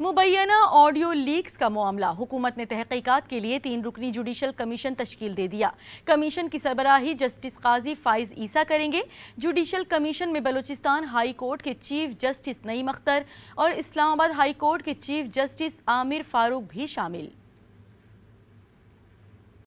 मुबैना audio leaks का मामला हुकूमत ने तहकीकत के लिए तीन रुकनी जुडिशल कमीशन तश्कील दे दिया कमीशन की सरबराही जस्टिस काजी फाइज ईसा करेंगे जुडिशल कमीशन में बलूचिस्तान हाई कोर्ट के चीफ जस्टिस नईम अख्तर और इस्लामाबाद हाई कोर्ट के चीफ जस्टिस आमिर फारूक भी शामिल